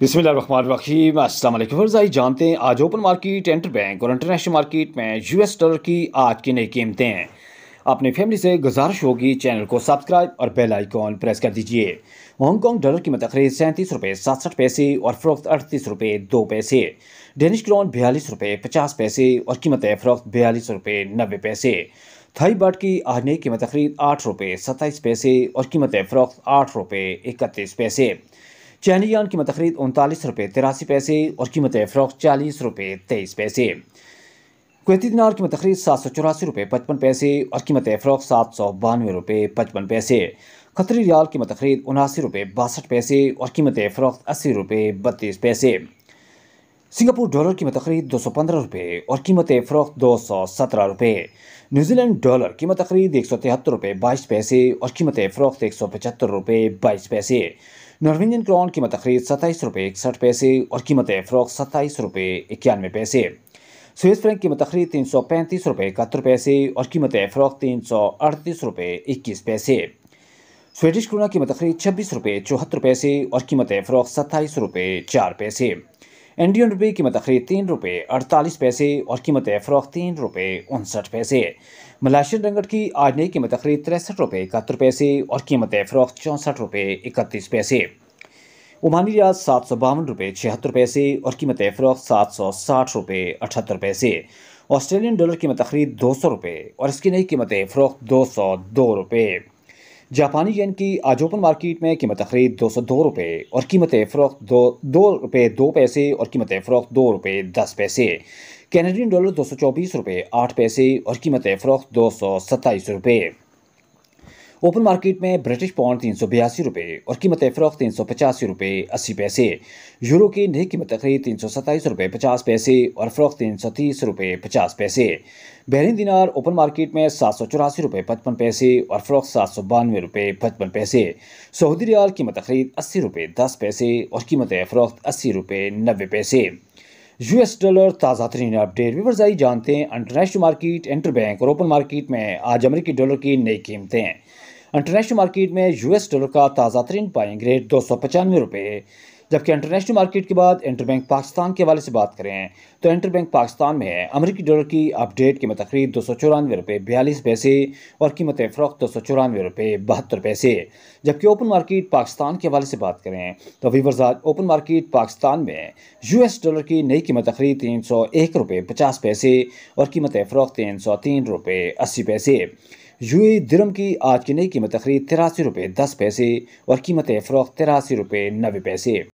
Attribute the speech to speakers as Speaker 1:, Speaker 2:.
Speaker 1: बिसमीम अल्लाम वर्जाई जानते हैं आज ओपन मार्केट इंटर बैंक और इंटरनेशनल मार्केट में यूएस डॉलर की आज की नई कीमतें हैं अपनी फैमिली से गुजारिश होगी चैनल को सब्सक्राइब और बेल आइकॉन प्रेस कर दीजिए हांगकॉन्ग डॉलर की मतखरीद सैंतीस रुपये सासठ पैसे और फरोख्त अड़तीस रुपये दो पैसे डेनिश क्रॉन बयालीस रुपये पचास पैसे और कीमत फरोख्त बयालीस रुपये नब्बे पैसे थाई बाट की आज नई कीमत तकरीब आठ रुपये सत्ताईस पैसे और कीमत फरोख्त आठ रुपये इकतीस पैसे यान कीमत खरीद उनतालीस रुपये तिरासी पैसे और कीमत फ़रोख चालीस रुपये तेईस पैसे कुती दिनार कीमत खरीद सात सौ चौरासी रुपये पचपन पैसे और कीमत फ़रोख सात सौ बानवे रुपये पचपन पैसे खतरी रियाल कीमत खरीद उनासी रुपये बासठ पैसे और कीमत फ़रोख्त अस्सी रुपये बत्तीस पैसे सिंगापुर डॉलर कीमत खरीद दो सौ पंद्रह रुपये और कीमत फ़रोख्त दो सौ सत्रह रुपये न्यूजीलैंड डॉलर कीमत खरीद एक सौ तिहत्तर रुपये बाईस पैसे और कीमत फ़रोख्त एक सौ पचहत्तर रुपये बाईस पैसे नॉर्वेजियन क्रॉन कीमत खरीद सत्ताईस रुपये इकसठ पैसे और कीमत फ्रॉक सत्ताईस रुपये इक्यानवे पैसे स्विस फ्रैंक कीमत खरीद तीन सौ पैंतीस रुपये इकहत्तर पैसे और कीमत फ्रॉक तीन सौ अड़तीस रुपये इक्कीस पैसे स्वेडिश क्रोना कीमत खरीद छब्बीस रुपये चौहत्तर पैसे और कीमत फ्रॉक सत्ताईस रुपये चार पैसे इंडियन रुपये की तखरीद तीन रुपये अड़तालीस पैसे और कीमत फ़रोख तीन रुपये उनसठ पैसे मलाशियन रंगट की आज नई कीमत तकरीब तिरसठ रुपये इकहत्तर पैसे और कीमत फ़रोख चौंसठ रुपये इकतीस पैसे ओमानी रियाज सात सौ बावन रुपये छिहत्तर पैसे और कीमत फ़रोख सात सौ साठ रुपये अठहत्तर पैसे ऑस्ट्रेलियन डॉलर की तकरीब दो सौ रुपये और इसकी नई कीमत फ़रोख दो सौ दो रुपये जापानी येन की आज ओपन मार्केट में कीमत खरीद दो सौ दो रुपये और कीमत फ़रोख्त दो दो रुपये दो पैसे और कीमत फ़रोख्त दो रुपये दस पैसे कैनेडियन डॉलर दो सौ चौबीस रुपये आठ पैसे और कीमत फ़रोख्त दो सौ सत्ताईस रुपये ओपन मार्केट में ब्रिटिश पाउंड तीन सौ बयासी रुपये और कीमत फ़रोख तीन सौ पचासी रुपये अस्सी पैसे यूरो की नई कीमत तकरीब तीन सौ सत्ताईस रुपये पचास पैसे और फ़रोख तीन सौ तीस रुपये पचास पैसे बहरीन दिनार ओपन मार्केट में सात सौ चौरासी रुपये पचपन पैसे और फ़रोख सात सौ बानवे रुपये पचपन पैसे सऊदी रियाल कीमत तकरीब अस्सी रुपये दस पैसे और कीमत फ़रोख्त अस्सी रुपये नब्बे पैसे यूएस डॉलर ताज़ा तरीन अपडेट विवर्स आई जानते हैं इंटरनेशनल मार्केट इंटरबैंक और ओपन मार्केट में आज अमेरिकी डॉलर की नई कीमतें इंटरनेशनल मार्केट में यूएस डॉलर का ताज़ा तरीन बाइंग रेट दो सौ पचानवे रुपये जबकि इंटरनेशनल मार्केट के बाद इंटरबैंक पाकिस्तान के हवाले से बात करें तो इंटरबैंक पाकिस्तान में अमरीकी डॉलर की अपडेट कीमत खरीद दो सौ चौरानवे रुपये बयालीस पैसे और कीमत फ़रोख्त दो सौ चौरानवे रुपये बहत्तर पैसे जबकि ओपन मार्केट पाकिस्तान के हवाले से बात करें तो अभी आज ओपन मार्केट पाकिस्तान में यू एस डॉलर की नई कीमत तकरीब तीन सौ एक रुपये पचास पैसे और कीमत फरोख तीन सौ तीन रुपये अस्सी पैसे यू ए दिरम की आज की नई कीमत तकरीब तिरासी रुपये दस पैसे और कीमत फरोख़ तिरासी रुपये नबे पैसे